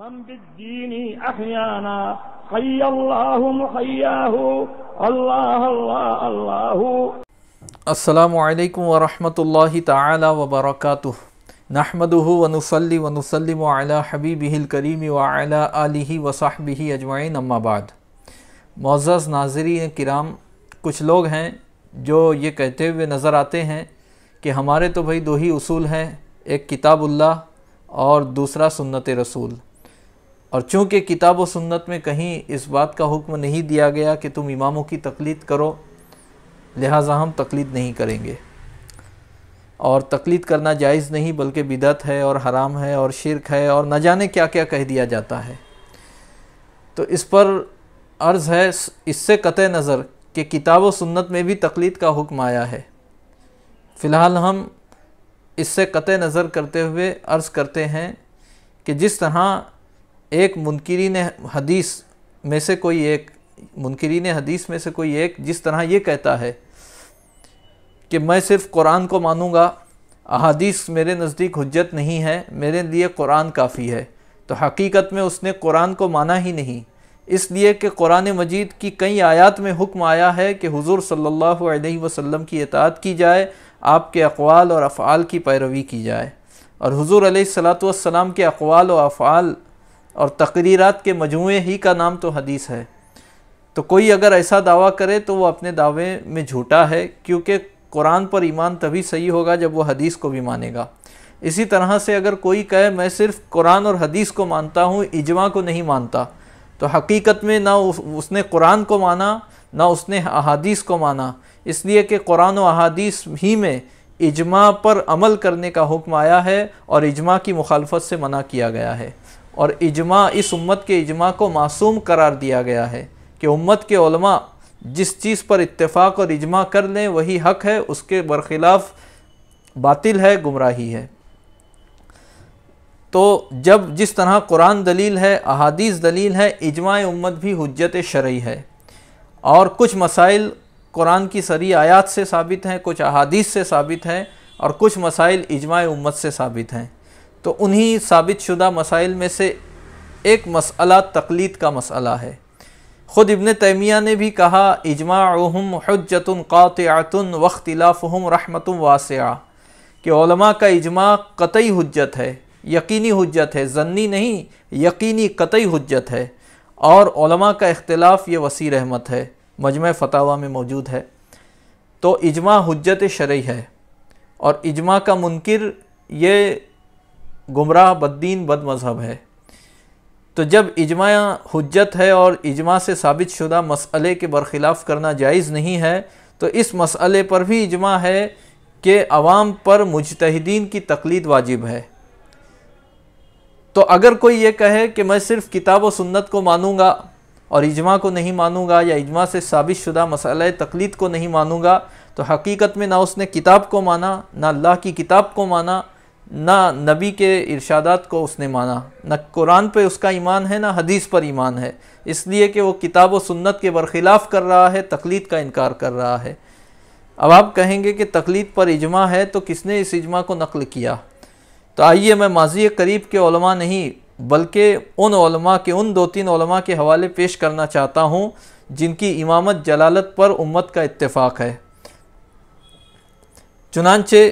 من بالدين أحيانا حي الله محياه الله الله الله السلام عليكم ورحمة الله تعالى وبركاته نحمده ونصلي ونسلم على حبيبه الكريم وعلى آله وصحبه أجمعين أما بعد معزز ناظرین کرام کچھ لوگ ہیں جو یہ کہتے ہوئے نظر آتے ہیں کہ ہمارے تو بھئی دو ہی اصول ہیں ایک کتاب اللہ اور دوسرا سنت رسول और चूँकि किताब व सुन्नत में कहीं इस बात का हुक्म नहीं दिया गया कि तुम इमामों की तकलीद करो लिहाजा हम तकलीद नहीं करेंगे और तकलीद करना जायज़ नहीं बल्कि बिदत है और हराम है और शिरक है और न जाने क्या क्या कह दिया जाता है तो इस पर अर्ज़ है इससे कत नज़र कि किताब व सुन्नत में भी तकलीद का हुक्म आया है फ़िलहाल हम इससे कत नज़र करते हुए अर्ज़ करते हैं कि जिस तरह एक मुनकरीन हदीस में से कोई एक मुनकरीन हदीस में से कोई एक जिस तरह ये कहता है कि मैं सिर्फ कुरान को मानूंगा अदीस मेरे नज़दीक हजत नहीं है मेरे लिए कुरान काफ़ी है तो हकीकत में उसने कुरान को माना ही नहीं इसलिए कि कुरान मजीद की कई आयात में हुक्म आया है कि हुजूर सल्लल्लाहु अलैहि वसल्लम की इतात की जाए आपके अकवाल और अफ़ाल की पैरवी की जाए और हुजूर सलात के अकवाल और अफ़ाल और तकरीरत के मजमू ही का नाम तो हदीस है तो कोई अगर ऐसा दावा करे तो वो अपने दावे में झूठा है क्योंकि कुरान पर ईमान तभी सही होगा जब वो हदीस को भी मानेगा इसी तरह से अगर कोई कहे मैं सिर्फ कुरान और हदीस को मानता हूँ इजमा को नहीं मानता तो हकीकत में ना उसने कुरान को माना ना उसने अहादीस को माना इसलिए कि कुरान और अहादीस ही में इजमा पर अमल करने का हुक्म आया है और इजमा की मुखालफत से मना किया गया है और इजमा इस उम्मत के इजमा को मासूम करार दिया गया है कि उम्मत के उलमा जिस चीज़ पर इत्तेफाक और इजमा कर लें वही हक है उसके बरखिलाफ़ बातिल है गुमराही है तो जब जिस तरह कुरान दलील है अहादीस दलील है इजमा उम्मत भी हजत शर्य है और कुछ मसाइल कुरान की सरी आयात से साबित हैं कुछ अहादीस से साबित हैं और कुछ मसाइल इजमा उम्मत से साबित हैं तो उन्हीं साबित शुदा मसाइल में से एक मसला तकलीद का मसला है ख़ुद इबन तैमिया ने भी कहा इजमाहम हजतन क़ातन वख्तिलाफ़म रहमत वास्या कि का इजमा कतई हजत है यकीनी हजत है जन्नी नहीं यकीनी कतई हजत है और का अख्तिलाफ़ ये वसी रहमत है मजम फ़तावा में मौजूद है तो इजमा हजत शर्य है और इजमा का मुनकर ये गुमराह बद्दीन बद मज़हब है तो जब इजमा हजत है और इजमा से साबित शुदा मसले के बरखिलाफ़ करना जायज़ नहीं है तो इस मसले पर भी इजमा है कि आवाम पर मुजतहदीन की तकलीद वाजिब है तो अगर कोई ये कहे कि मैं सिर्फ किताब व सुन्नत को मानूंगा और इजमा को नहीं मानूंगा या इजमा से साबित शुदा मसल तकलीद को नहीं मानूंगा तो हकीकत में ना उसने किताब को माना ना अल्लाह की किताब को माना ना नबी के इरशादात को उसने माना न कुरान पे उसका ईमान है ना हदीस पर ईमान है इसलिए कि वो किताब व सुन्नत के बरखिलाफ़ कर रहा है तकलीद का इनकार कर रहा है अब आप कहेंगे कि तकलीद पर इजमा है तो किसने इस इजमा को नकल किया तो आइए मैं माजी करीब के ओलमा नहीं बल्कि उन के उन दो तीन ओलमा के हवाले पेश करना चाहता हूँ जिनकी इमामत जलालत पर उम्मत का इत्तेफाक है चुनानचे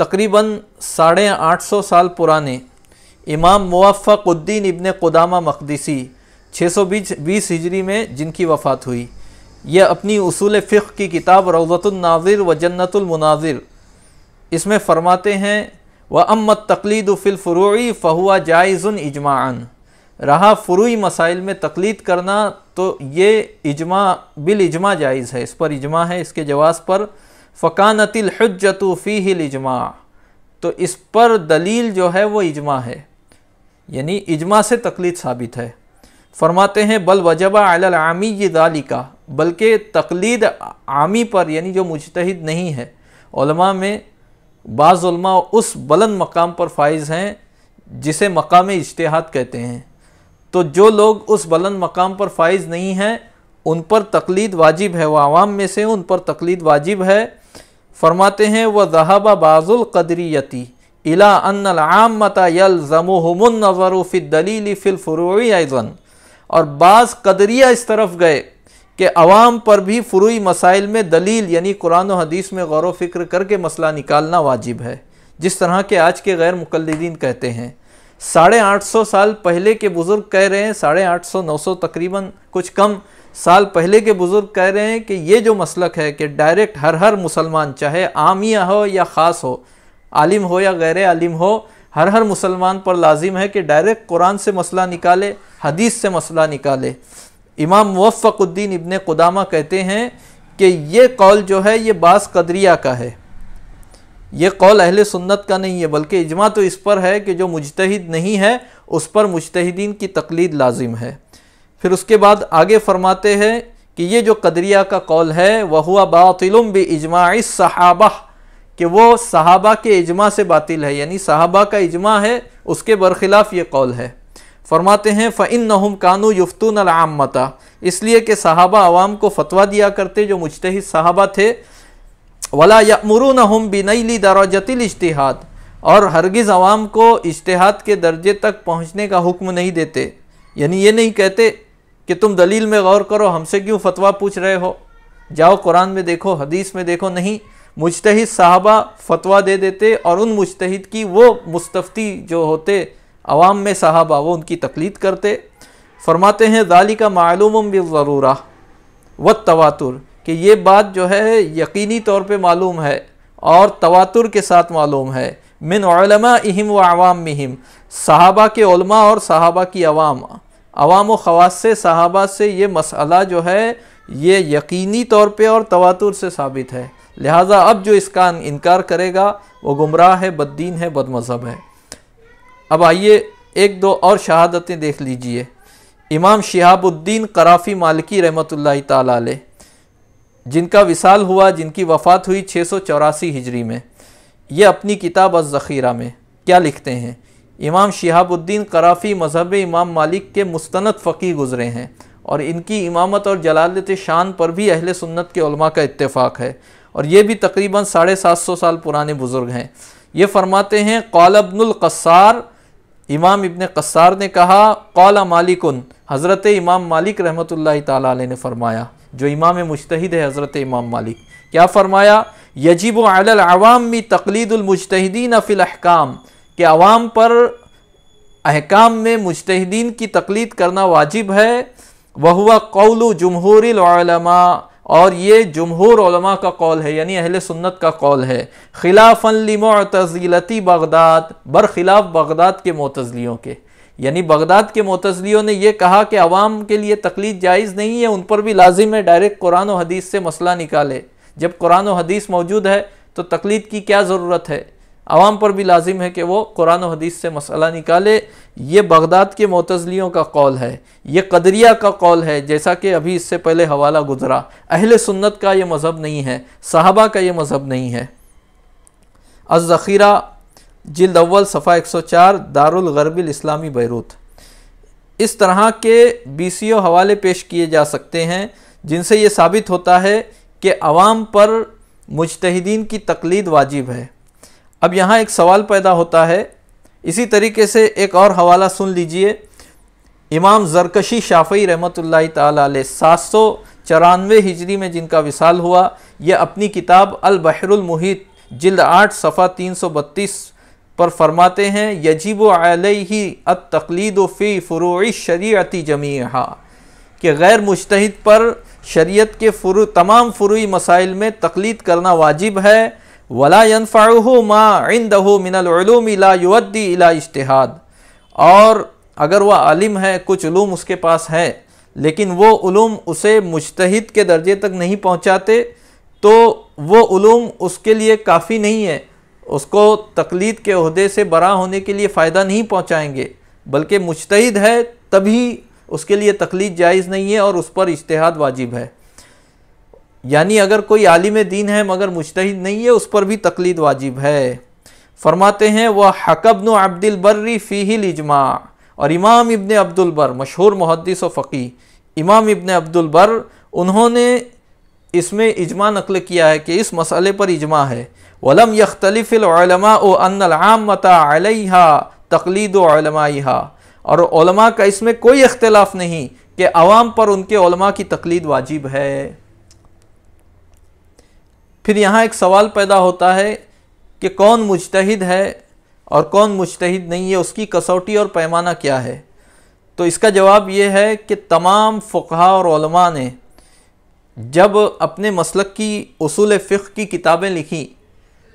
तकरीबन साढ़े आठ सौ साल पुराने इमाम मुआफ़ुद्दीन इबन कुदामा मकदसी छः सौ बीस हिजरी में जिनकी वफ़ात हुई यह अपनी उसूल फ़िक् की किताब रौज़तुलनाजिर व जन्नतुलमनाजिर इसमें फ़रमाते हैं व अम्मत तकलीद फ़िलफ़रूई फ़हुआ जायज़ुन इजमान रहा फ़रूई मसाइल में तकलीद करना तो ये इजमा बिल इजमा जायज़ है इस पर इजमा है इसके जवाब पर फ़कानतिल हजतु फ़ी इजमा तो इस पर दलील जो है वो इजमा है यानी इजमा से तकलीद साबित है फरमाते हैं बल वजबा आमी दाली का बल्कि तकलीद आमी पर यानी जो मुजतहद नहीं है उलमा में बाज़ा उस बुलंद मकाम पर फाइज हैं जिसे मकाम इश्तहाद कहते हैं तो जो लोग उस बुलंद मकाम पर फाइज नहीं हैं उन पर तकलीद वाजिब है व आवाम में से उन पर तकलीद वाजिब है फरमाते हैं वह जहाबा बाजुल कदरीयती इला अनमतमफ़िदलील फ़िलफ़रूई ऐज़न और बाज़ कदरिया इस तरफ गए कि आवाम पर भी फ्रोई मसाइल में दलील यानी कुरान हदीस में गौर फिक्र करके मसला निकालना वाजिब है जिस तरह के आज के गैर मुकलदीन कहते हैं साढ़े आठ सौ साल पहले के बुज़ुर्ग कह रहे हैं साढ़े आठ सौ नौ सौ तकरीबन कुछ कम साल पहले के बुज़ुर्ग कह रहे हैं कि ये जो मसलक है कि डायरेक्ट हर हर मुसलमान चाहे आमिया हो या ख़ास हो आलिम हो या गैर आलिम हो हर हर मुसलमान पर लाजिम है कि डायरेक्ट कुरान से मसला निकाले हदीस से मसला निकाले इमाम मुफ़्फ़ुद्दीन इबन कुदामा कहते हैं कि ये कौल जो है ये बास कदरिया का है ये कौल अहल सुन्नत का नहीं है बल्कि इजमा तो इस पर है कि जो मुजतहिद नहीं है उस पर मुजतहिदीन की तकलीद लाजिम है फिर उसके बाद आगे फरमाते हैं कि ये जो कदरिया का कौल है वह हुआ बातिलुम भी इजमा सहाबा कि वो सहाबा के इजमा से बातिल है यानी सहाबा का इजमा है उसके बरखिलाफ़ ये कौल है फरमाते हैं फ़िन नहम कानू युफ्तून आमता इसलिए कि सहाबा आवाम को फतवा दिया करते जो मुश्तहिद सहाबा थे वला यमरून हम बिनईली दराजतिल इश्तहाद और हरगिज़ आवाम को इश्तहाद के दर्जे तक पहुँचने का हुक्म नहीं देते यानी ये नहीं कहते कि तुम दलील में गौर करो हमसे क्यों फतवा पूछ रहे हो जाओ कुरान में देखो हदीस में देखो नहीं मुजतहिद साहबा फतवा दे देते और उन मुजतहिद की वो मुस्तफ़ी जो होते अवाम में साहबा वो उनकी तकलीद करते फरमाते हैं दाली का मालूम भी ज़रूरा व तवातुर कि ये बात जो है यकीनी तौर पे मालूम है और तवातुर के साथ मालूम है मिन इहम व अवाम मिहम साहबा के और साहबा की अवाम अवाम ख़वास सहाबा से ये मसला जो है ये यकीनी तौर पर और तवातुर से साबित है लिहाजा अब जो इसका इनकार करेगा वह गुमराह है बददीन है बदमज़हब है अब आइए एक दो और शहादतें देख लीजिए इमाम शहाबुद्दीन कराफ़ी मालिकी रहमत ताल जिनका विसाल हुआ जिनकी वफ़ात हुई छः सौ चौरासी हिजरी में ये अपनी किताब अज़ख़ीरा में क्या लिखते हैं इमाम शिहाबुद्दीन कराफी मजहब इमाम मालिक के मुस्तनद फ़कीह गुज़रे हैं और इनकी इमामत और जलालत शान पर भी अहल सुन्नत के उलमा का इत्तेफ़ाक़ है और ये भी तकरीबन साढ़े सात सौ साल पुराने बुज़ुर्ग हैं ये फरमाते हैं कौलबनकसार इमाम इबन कसार ने कहा कौला मालिकुन हज़रत इमाम मालिक रहमत ला ने फरमाया जो इमाम मुश्तद है हज़रत इमाम मालिक क्या फ़रमाया यजीब अवामी तकलीदुलमुजतदीन फ़िलहकाम कि आवाम पर अहकाम में मुजतहदीन की तकलीद करना वाजिब है वह हुआ कौल जमहूरमा और ये जमहूर का कौल है यानी अहल सुन्नत का कौल है तजीलती बगदाद बरखिलाफ़ बगदाद के मोतजलियों के यानी बगदाद के मोतजलियों ने यह कहा कि आवाम के लिए तकलीद जायज़ नहीं है उन पर भी लाजिम है डायरेक्ट कुरान हदीस से मसला निकाले जब कुरान हदीस मौजूद है तो तकलीद की क्या ज़रूरत है आवाम पर भी लाजिम है कि वो कुरान हदीस से मसला निकाले ये बगदाद के मोतजलियों का कौल है ये कदरिया का कौल है जैसा कि अभी इससे पहले हवाला गुजरा अहल सुन्नत का ये मज़हब नहीं है साहबा का ये मज़हब नहीं है अज़ख़ीरा जिल्द अव्वल सफ़ा 104 दारुल गरबिल इस्लामी बैरूत इस तरह के बी सी ओ हवाले पेश किए जा सकते हैं जिनसे ये साबित होता है कि आवाम पर मुजतहदीन की तकलीद वाजिब है अब यहाँ एक सवाल पैदा होता है इसी तरीके से एक और हवाला सुन लीजिए इमाम जरकशी शाफ़ी रहमत ला सात सौ चौरानवे हिजरी में जिनका विसाल हुआ यह अपनी किताब अलबहरमहित जिल्द आठ सफ़ा तीन सौ बत्तीस पर फरमाते हैं यजीब ही अत तकलीद फ़ी फ़ुरू शरीयती जमीहा कि गैर मुश्त पर शरीयत के फ़ुरु तमाम फ़ुरूई मसाइल में तकलीद करना वाजिब है वला यनफ़ाहू माँ इंदहू युद्दी इला इश्तहाद और अगर वह आलिम है कुछ ओलूम उसके पास है लेकिन वो ूम उसे मुश्तद के दर्जे तक नहीं पहुँचाते तो वो उसके लिए काफ़ी नहीं है उसको तकलीद के अहदे से बरा होने के लिए फ़ायदा नहीं पहुँचाएँगे बल्कि मुश्तद है तभी उसके लिए तकलीद जायज़ नहीं है और उस पर इश्तहाद वाजिब है यानी अगर कोई आलिम दीन है मगर मुश्तहिद नहीं है उस पर भी तकलीद वाजिब है फरमाते हैं वह हकबन अब्दुलबर्री बर्री फ़ीहिल इजमा और इमाम इबन अब्दुल बर मशहूर मुहदस व फ़की इमाम इबन अब्दुल बर उन्होंने इसमें इजमा नकल किया है कि इस मसले पर इजमा है वलम यख्तलिफ़िलमा अनआम मता तकलीद वलमाहा और का इसमें कोई इख्तलाफ नहीं कि आवाम पर उनके की तकलीद वाजिब है फिर यहाँ एक सवाल पैदा होता है कि कौन मुजतहिद है और कौन मुजतहिद नहीं है उसकी कसौटी और पैमाना क्या है तो इसका जवाब ये है कि तमाम फ़ुहा और ने जब अपने मसलक की असूल फ़िक की किताबें लिखी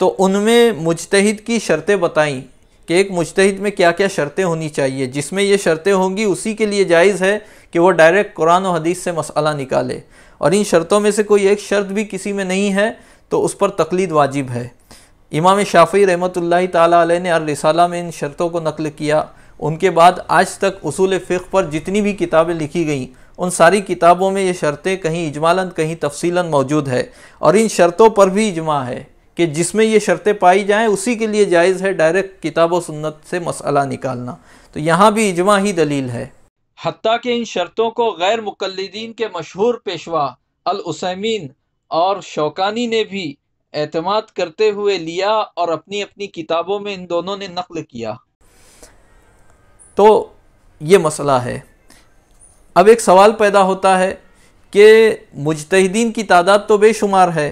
तो उनमें मुजतहिद की शर्तें बताईं कि एक मुजतहिद में क्या क्या शर्तें होनी चाहिए जिसमें ये शर्तें होंगी उसी के लिए जायज़ है कि वो डायरेक्ट कुरान और हदीस से मसला निकाले और इन शर्तों में से कोई एक शर्त भी किसी में नहीं है तो उस पर तकलीद वाजिब है इमाम शाफ़ी रहमत ला ने अरसाला में इन शर्तों को नकल किया उनके बाद आज तक असूल फिख पर जितनी भी किताबें लिखी गईं उन सारी किताबों में ये शर्तें कहीं इजमालन कहीं तफसीला मौजूद है और इन शर्तों पर भी इजमा है कि जिसमें ये शर्तें पाई जाएँ उसी के लिए जायज़ है डायरेक्ट किताब व सुन्नत से मसला निकालना तो यहाँ भी इजमा ही दलील है हती कि इन शर्तों को गैर मुकलदीन के मशहूर पेशवा अलसैमीन और शौकानी ने भी एतमाद करते हुए लिया और अपनी अपनी किताबों में इन दोनों ने नकल किया तो ये मसला है अब एक सवाल पैदा होता है कि मुजतहदीन की तादाद तो बेशुमार है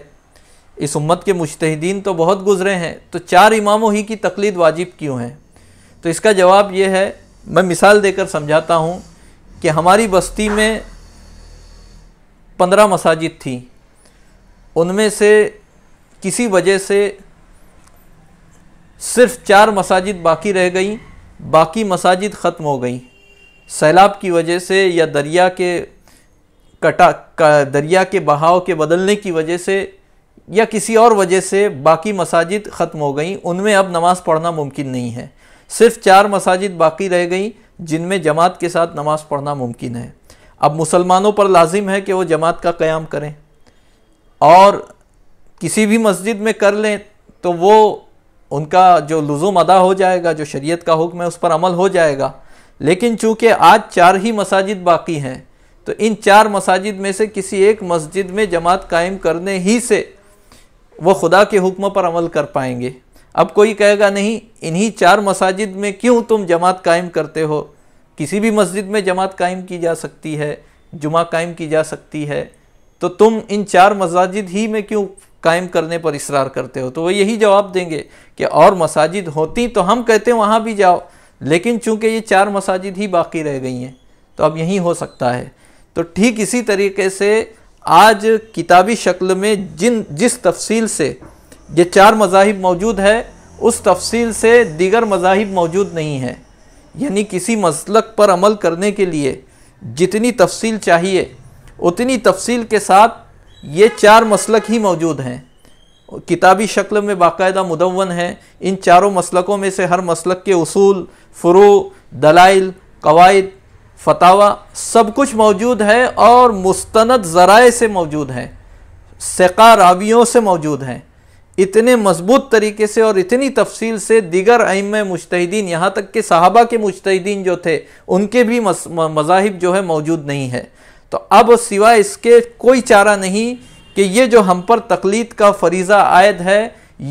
इस उम्मत के मुजतहदीन तो बहुत गुज़रे हैं तो चार इमामों ही की तकलीद वाजिब क्यों है तो इसका जवाब ये है मैं मिसाल देकर समझाता हूँ कि हमारी बस्ती में पंद्रह मसाजिद थी उनमें से किसी वजह से सिर्फ चार मसाजिद बाकी रह गई बाकी मसाजिद ख़त्म हो गई सैलाब की वजह से या दरिया के कटा दरिया के बहाव के बदलने की वजह से या किसी और वजह से बाकी मसाजिद ख़त्म हो गई उनमें अब नमाज़ पढ़ना मुमकिन नहीं है सिर्फ चार मसाजिद बाकी रह गई जिनमें जमात के साथ नमाज़ पढ़ना मुमकिन है अब मुसलमानों पर लाजिम है कि वो जमात का क़्याम करें और किसी भी मस्जिद में कर लें तो वो उनका जो लज़ूम अदा हो जाएगा जो शरीयत का हुक्म है उस पर अमल हो जाएगा लेकिन चूँकि आज चार ही मसाजिद बाकी हैं तो इन चार मसाजिद में से किसी एक मस्जिद में जमात कायम करने ही से वो खुदा के हुक्म पर अमल कर पाएंगे अब कोई कहेगा नहीं इन्हीं चार मसाजिद में क्यों तुम जमात कायम करते हो किसी भी मस्जिद में जमात कायम की जा सकती है जुमा कायम की जा सकती है तो तुम इन चार मसाजिद ही में क्यों कायम करने पर इसरार करते हो तो वह यही जवाब देंगे कि और मसाजिद होती तो हम कहते हैं वहाँ भी जाओ लेकिन चूंकि ये चार मसाजिद ही बाकी रह गई हैं तो अब यहीं हो सकता है तो ठीक इसी तरीके से आज किताबी शक्ल में जिन जिस तफसील से ये चार मजाहिब मौजूद है उस तफसील से दीगर मजाहिब मौजूद नहीं है यानी किसी मसलक पर अमल करने के लिए जितनी तफसील चाहिए उतनी तफसील के साथ ये चार मसलक ही मौजूद हैं किताबी शक्ल में बाकायदा मुदवन है इन चारों मसलकों में से हर मसलक के असूल फ़्रू दलाइल कवायद फतावा सब कुछ मौजूद है और मुस्तंद ज़राए से मौजूद हैं सका रावियों से मौजूद हैं इतने मजबूत तरीके से और इतनी तफसील से दिगर अम मुश्तिन यहाँ तक के साहबा के मुश्तिन जो थे उनके भी मस, मजाहिब जो है मौजूद नहीं है तो अब सिवाय इसके कोई चारा नहीं कि ये जो हम पर तकलीद का फरीज़ा आयद है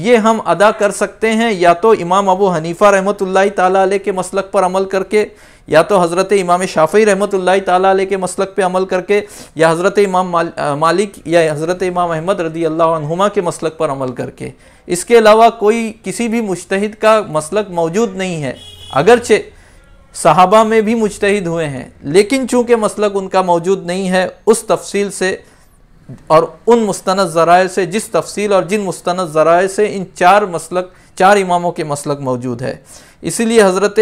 ये हम अदा कर सकते हैं या तो इमाम अबू हनीफ़ा रहमत ताली के मसलक पर अमल करके या तो हज़रत इमाम शाफ़ी रहमत ताली के मसलक पर अमल करके या हज़रत इमाम मालिक या हज़रत इमाम अहमद रदी अल्लाहुमा के मसलक पर अमल करके इसके अलावा कोई किसी भी मुश्त का मसलक मौजूद नहीं है अगरचे सहाबा में भी मुजतहिद हुए हैं लेकिन चूँकि मसलक उनका मौजूद नहीं है उस तफसील से और उन मुस्ंद ज़राए से जिस तफसील और जिन मुस्ंद ज़राए से इन चार मसलक चार इमामों के मसलक मौजूद है इसीलिए हज़रत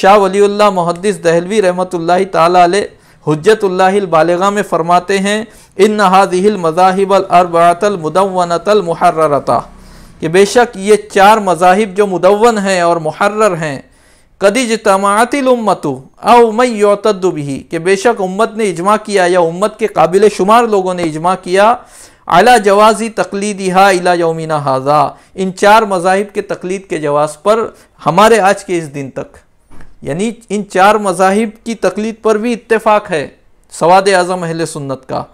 शाह वलील्ला मुहदस दहलवी रहमत ला में फ़रमाते हैं इन नहादिल मज़ाहिबलअरबातलमुदवनतल मुहर्रता कि बेशक ये चार मज़ाहिब जो मुदवन हैं और मुहर्र हैं कदी जमातिल उम्मतु अमयतदुबी कि बेशक उम्मत ने इजमा किया या उम्मत के काबिल शुमार लोगों ने इजमा किया अला जवाज़ी तकलीद हा अला यौमिना हाजा इन चार मजाहब के तकलीद के जवाज़ पर हमारे आज के इस दिन तक यानी इन चार मजाहब की तकलीद पर भी इतफाक़ है सवाद आज़म अहल सुन्नत का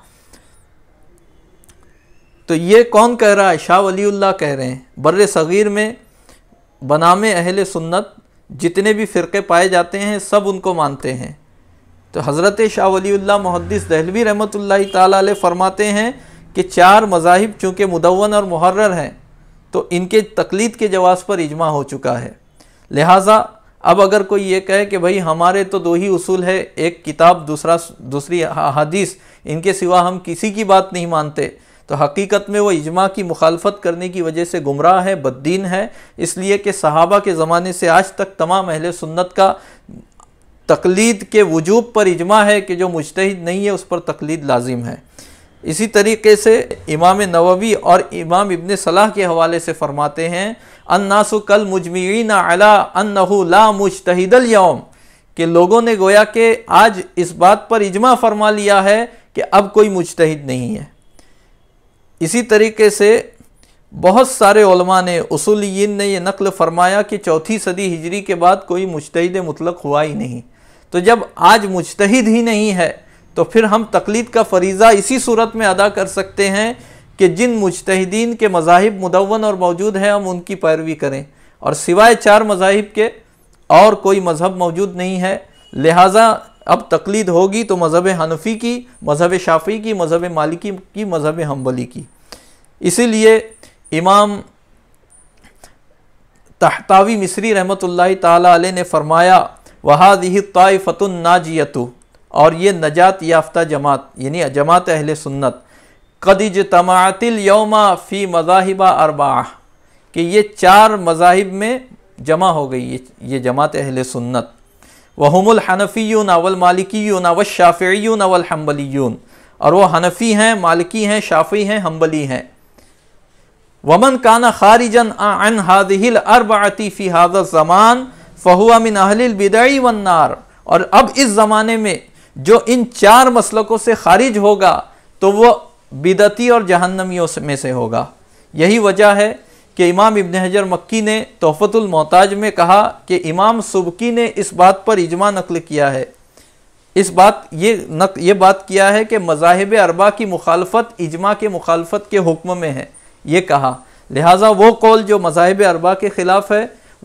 तो ये कौन कह रहा है शाह वली कह रहे हैं बर सग़ीर में बनाम अहल सुन्नत जितने भी फ़िरके पाए जाते हैं सब उनको मानते हैं तो हज़रत शाह मुहदस दहलवी रहमत ताल फरमाते हैं कि चार मजाहिब चूँकि मुदवन और महर्र हैं तो इनके तकलीद के जवाब पर इजमा हो चुका है लिहाजा अब अगर कोई ये कहे कि भाई हमारे तो दो ही उसूल है एक किताब दूसरा दूसरी हदीस इनके सिवा हम किसी की बात नहीं मानते तो हकीकत में वो इजमा की मुखालफत करने की वजह से गुमराह है बद्दीन है इसलिए कि सहाबा के ज़माने से आज तक तमाम अहल सुन्नत का तकलीद के वजूब पर इजमा है कि जो मुश्तद नहीं है उस पर तकलीद लाजिम है इसी तरीके से इमाम नववी और इमाम इबन सलाह के हवाले से फरमाते हैं अन्नासु कल मुजमीन अला अन ला मुश्तहिदल यौम कि लोगों ने गोया कि आज इस बात पर इजमा फरमा लिया है कि अब कोई मुश्तहिद नहीं है इसी तरीके से बहुत सारे ने उसूलिन ने यह नकल फरमाया कि चौथी सदी हिजरी के बाद कोई मुश्तद मुतलक हुआ ही नहीं तो जब आज मुश्तद ही नहीं है तो फिर हम तकलीद का फरीज़ा इसी सूरत में अदा कर सकते हैं कि जिन मुश्तदीन के मज़ाहब मुदवन और मौजूद हैं हम उनकी पैरवी करें और सिवाय चार मजाहब के और कोई मज़हब मौजूद नहीं है लिहाजा अब तकलीद होगी तो मज़हब हनफी की मज़हब शाफ़ी की मज़हब मालिकी की मज़हब हम्बली की इसीलिए इमाम तहतावी मिसरी रहमत ताली ने फ़रमाया वहादी तायफ़तुन नाजियतु और ये नजात याफ्ता जमात यानी जमात अहल सुन्नत कदिज तमातिल यौमा फ़ी मजाहिबा अरबा कि ये चार मजाहिब में जमा हो गई ये जमात अहल सुन्नत वहमुल हनफ़ीन नावल मालिकीन अवल शाफ़ीन नावल हम्बली और वह हनफ़ी हैं मालिकी हैं शाफ़ी हैं हम्बली हैं वमन काना खारिजन अन हादिल अरब आतीफी हाजत ज़मान फ़हुआ मिन अहलिल बिदई वन्नार और अब इस ज़माने में जो इन चार मसलकों से खारिज होगा तो वह बिदती और जहन्नमियों में से होगा यही वजह है कि इमाम इब्न हजर मक्की ने तोहफ़तुल मोहताज में कहा कि इमाम सुबकी ने इस बात पर इजमा नकल किया है इस बात ये नक ये बात किया है कि मजाहब अरबा की मुखालफत इजमा के मुखालफत के हुक्म में है ये कहा लिहाजा वो कौल जो मजाहब अरबा के ख़िलाफ़ है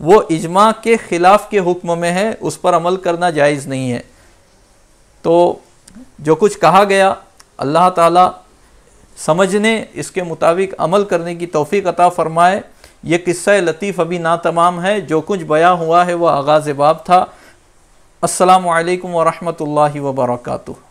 वो इजमा के ख़िलाफ़ के हुक्म में है उस पर अमल करना जायज़ नहीं है तो जो कुछ कहा गया अल्लाह ताला समझने इसके मुताबिक अमल करने की तोफ़ी अता फ़रमाए यह किस्सा लतीफ़ अभी ना तमाम है जो कुछ बयाँ हुआ है वह आगाज़ बाब था असलकम वरहल वर्का